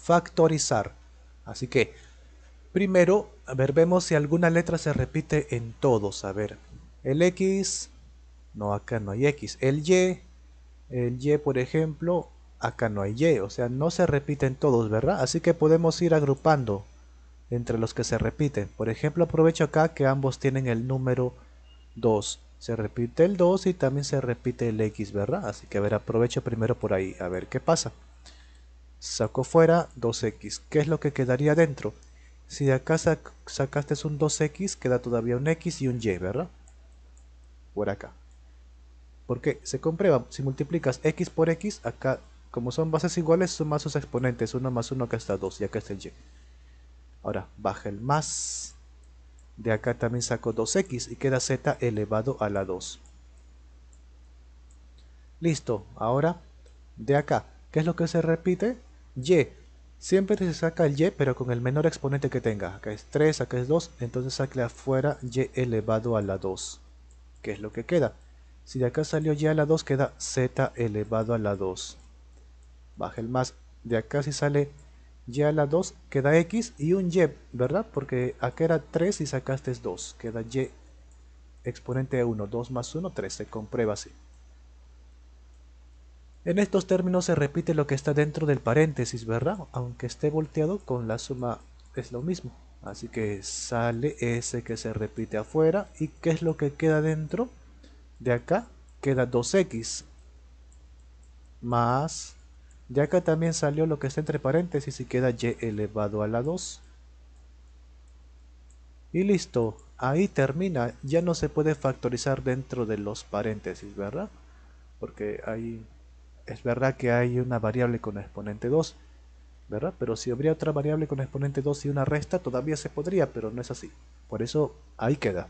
factorizar. Así que, primero, a ver, vemos si alguna letra se repite en todos. A ver, el X, no, acá no hay X. El Y, el Y, por ejemplo, acá no hay Y. O sea, no se repiten todos, ¿verdad? Así que podemos ir agrupando entre los que se repiten. Por ejemplo, aprovecho acá que ambos tienen el número 2. Se repite el 2 y también se repite el X, ¿verdad? Así que a ver, aprovecho primero por ahí, a ver qué pasa. Sacó fuera 2x. ¿Qué es lo que quedaría dentro? Si de acá sacaste un 2x, queda todavía un x y un y, ¿verdad? Por acá. Porque se comprueba, si multiplicas x por x, acá, como son bases iguales, sumas sus exponentes. 1 más 1, que está 2 y acá está el y. Ahora, baja el más. De acá también saco 2x y queda z elevado a la 2. Listo, ahora de acá. ¿Qué es lo que se repite? Y. Siempre se saca el y, pero con el menor exponente que tenga. Acá es 3, acá es 2, entonces saque afuera y elevado a la 2. ¿Qué es lo que queda? Si de acá salió y a la 2, queda z elevado a la 2. Baja el más. De acá si sale y a la 2, queda x y un y, ¿verdad? Porque acá era 3 y sacaste 2. Queda y exponente 1. 2 más 1, 3. Se comprueba así. En estos términos se repite lo que está dentro del paréntesis, ¿verdad? Aunque esté volteado con la suma es lo mismo. Así que sale ese que se repite afuera. ¿Y qué es lo que queda dentro? De acá queda 2x más... De acá también salió lo que está entre paréntesis y queda y elevado a la 2. Y listo, ahí termina. Ya no se puede factorizar dentro de los paréntesis, ¿verdad? Porque ahí es verdad que hay una variable con exponente 2, ¿verdad? Pero si habría otra variable con exponente 2 y una resta, todavía se podría, pero no es así. Por eso ahí queda.